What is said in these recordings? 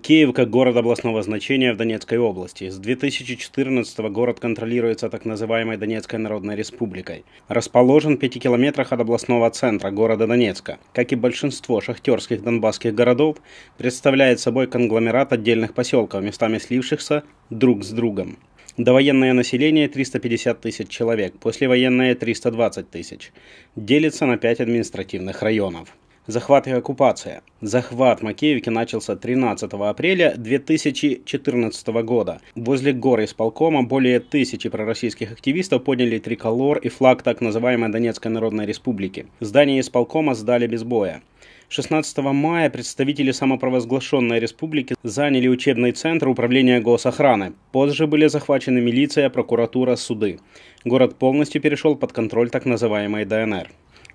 Киев как город областного значения в Донецкой области. С 2014 город контролируется так называемой Донецкой Народной Республикой. Расположен в 5 километрах от областного центра города Донецка. Как и большинство шахтерских донбасских городов, представляет собой конгломерат отдельных поселков, местами слившихся друг с другом. Довоенное население 350 тысяч человек, послевоенное 320 тысяч. Делится на 5 административных районов. Захват и оккупация. Захват Макеевки начался 13 апреля 2014 года. Возле горы исполкома более тысячи пророссийских активистов подняли триколор и флаг так называемой Донецкой Народной Республики. Здание исполкома сдали без боя. 16 мая представители самопровозглашенной республики заняли учебный центр управления госохраны. Позже были захвачены милиция, прокуратура, суды. Город полностью перешел под контроль так называемой ДНР.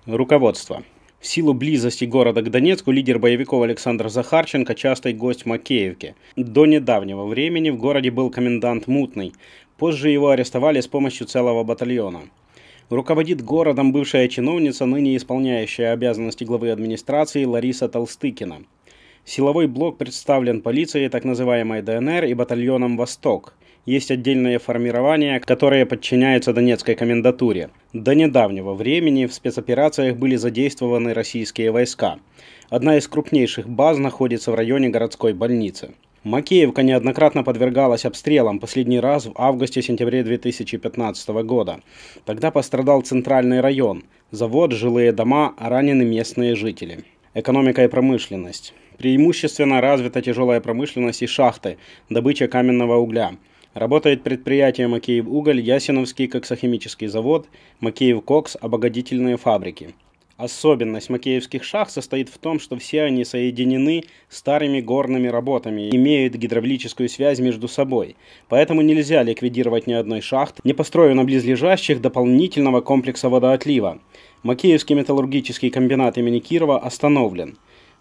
Руководство. В силу близости города к Донецку лидер боевиков Александр Захарченко – частый гость Макеевки. До недавнего времени в городе был комендант Мутный. Позже его арестовали с помощью целого батальона. Руководит городом бывшая чиновница, ныне исполняющая обязанности главы администрации Лариса Толстыкина. Силовой блок представлен полицией так называемой ДНР и батальоном «Восток» есть отдельные формирования, которые подчиняются Донецкой комендатуре. До недавнего времени в спецоперациях были задействованы российские войска. Одна из крупнейших баз находится в районе городской больницы. Макеевка неоднократно подвергалась обстрелам, последний раз в августе-сентябре 2015 года. Тогда пострадал центральный район, завод, жилые дома, ранены местные жители. Экономика и промышленность. Преимущественно развита тяжелая промышленность и шахты, добыча каменного угля. Работает предприятие «Макеев уголь», Ясиновский коксохимический завод, «Макеев кокс», обогатительные фабрики. Особенность макеевских шахт состоит в том, что все они соединены старыми горными работами, имеют гидравлическую связь между собой. Поэтому нельзя ликвидировать ни одной шахт, не построив на близлежащих дополнительного комплекса водоотлива. Макеевский металлургический комбинат имени Кирова остановлен.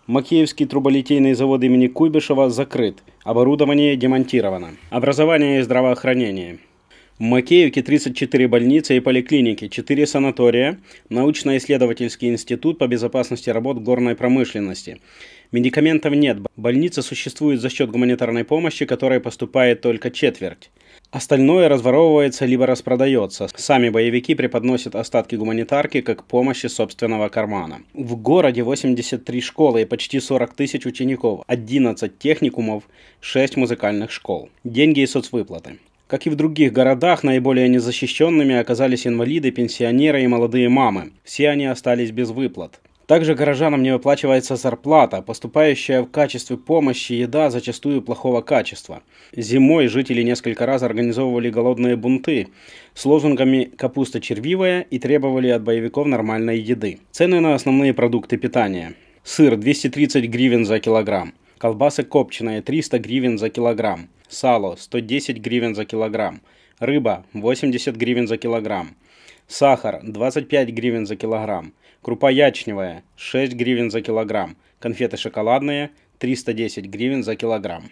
Макеевский труболитейный завод имени Куйбышева закрыт, оборудование демонтировано. Образование и здравоохранение. В Макеевке 34 больницы и поликлиники, 4 санатория, научно-исследовательский институт по безопасности работ горной промышленности. Медикаментов нет, больница существует за счет гуманитарной помощи, которая поступает только четверть. Остальное разворовывается либо распродается. Сами боевики преподносят остатки гуманитарки как помощи собственного кармана. В городе 83 школы и почти 40 тысяч учеников, 11 техникумов, 6 музыкальных школ. Деньги и соцвыплаты. Как и в других городах, наиболее незащищенными оказались инвалиды, пенсионеры и молодые мамы. Все они остались без выплат. Также горожанам не выплачивается зарплата, поступающая в качестве помощи еда зачастую плохого качества. Зимой жители несколько раз организовывали голодные бунты с лозунгами «капуста червивая» и требовали от боевиков нормальной еды. Цены на основные продукты питания. Сыр 230 гривен за килограмм. Колбасы копченые 300 гривен за килограмм. Сало 110 гривен за килограмм. Рыба 80 гривен за килограмм. Сахар 25 гривен за килограмм. Крупа ячневая 6 гривен за килограмм. Конфеты шоколадные 310 гривен за килограмм.